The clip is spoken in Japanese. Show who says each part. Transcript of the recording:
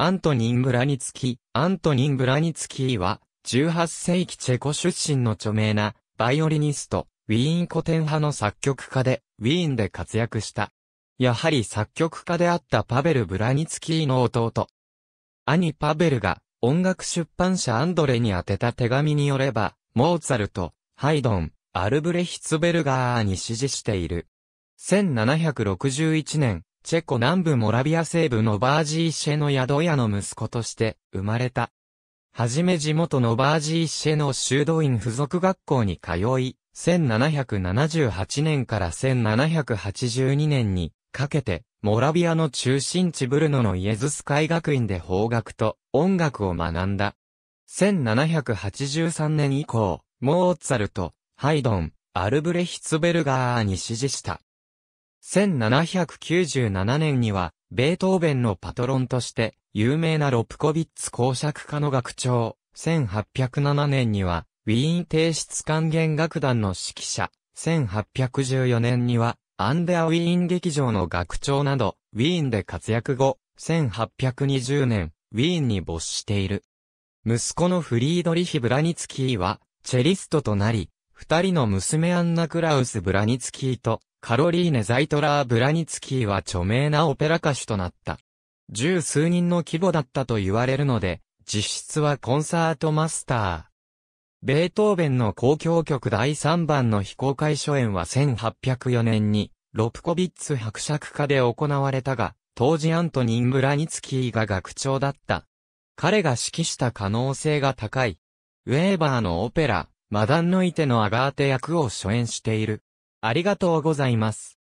Speaker 1: アントニン・ブラニツキ、アントニン・ブラニツキーは、18世紀チェコ出身の著名な、バイオリニスト、ウィーン古典派の作曲家で、ウィーンで活躍した。やはり作曲家であったパベル・ブラニツキーの弟。兄パベルが、音楽出版社アンドレに宛てた手紙によれば、モーツァルト、ハイドン、アルブレヒツベルガーに支持している。1761年、チェコ南部モラビア西部のバージーシェの宿屋の息子として生まれた。はじめ地元のバージーシェの修道院附属学校に通い、1778年から1782年にかけて、モラビアの中心地ブルノのイエズス会学院で法学と音楽を学んだ。1783年以降、モーツァルト、ハイドン、アルブレヒツベルガーに支持した。1797年には、ベートーベンのパトロンとして、有名なロプコビッツ公爵家の学長。1807年には、ウィーン帝室管弦楽団の指揮者。1814年には、アンデアウィーン劇場の学長など、ウィーンで活躍後、1820年、ウィーンに没している。息子のフリードリヒ・ブラニツキーは、チェリストとなり、二人の娘アンナ・クラウス・ブラニツキーと、カロリーネ・ザイトラー・ブラニツキーは著名なオペラ歌手となった。十数人の規模だったと言われるので、実質はコンサートマスター。ベートーベンの公共曲第3番の非公開初演は1804年に、ロプコビッツ伯爵家で行われたが、当時アントニン・ブラニツキーが学長だった。彼が指揮した可能性が高い。ウェーバーのオペラ、マダンノイテのアガーテ役を初演している。ありがとうございます。